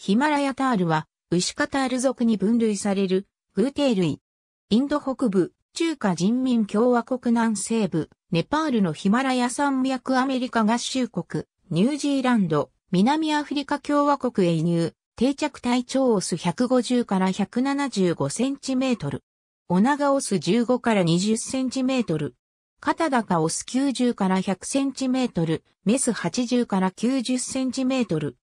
ヒマラヤタールは、ウシカタール族に分類される、グーテー類。インド北部、中華人民共和国南西部、ネパールのヒマラヤ山脈アメリカ合衆国、ニュージーランド、南アフリカ共和国へ移入、定着体長オス150から175センチメートル。オナガオス15から20センチメートル。肩高オス90から100センチメートル、メス80から90センチメートル。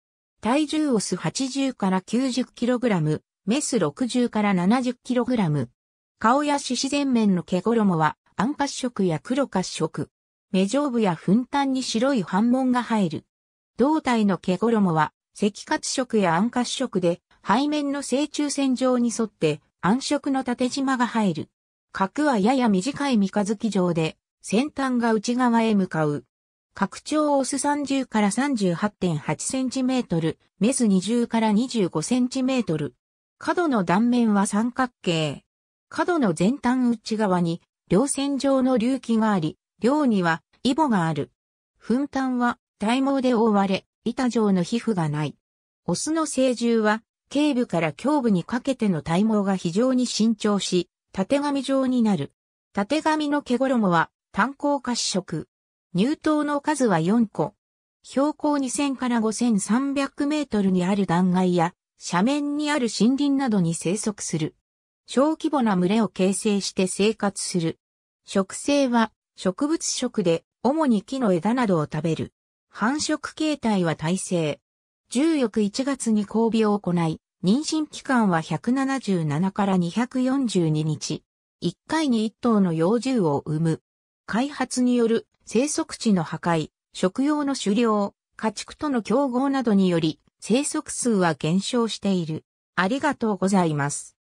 体重オス80から 90kg、メス60から 70kg。顔や獅子全面の毛衣は暗褐色や黒褐色。目上部や粉端に白い反紋が入る。胴体の毛衣は赤褐色や暗褐色で背面の正中線上に沿って暗色の縦縞が入る。角はやや短い三日月状で先端が内側へ向かう。拡張オス30から 38.8cm、メス20から 25cm。角の断面は三角形。角の前端内側に、両線状の隆起があり、両には、イボがある。粉端は、体毛で覆われ、板状の皮膚がない。オスの成獣は、頸部から胸部にかけての体毛が非常に伸長し、縦髪状になる。縦髪の毛衣は、炭鉱褐色。入島の数は4個。標高2000から5300メートルにある断崖や斜面にある森林などに生息する。小規模な群れを形成して生活する。植生は植物食で主に木の枝などを食べる。繁殖形態は耐性。重翌1月に交尾を行い、妊娠期間は177から242日。1回に1頭の幼獣を産む。開発による生息地の破壊、食用の狩猟、家畜との競合などにより、生息数は減少している。ありがとうございます。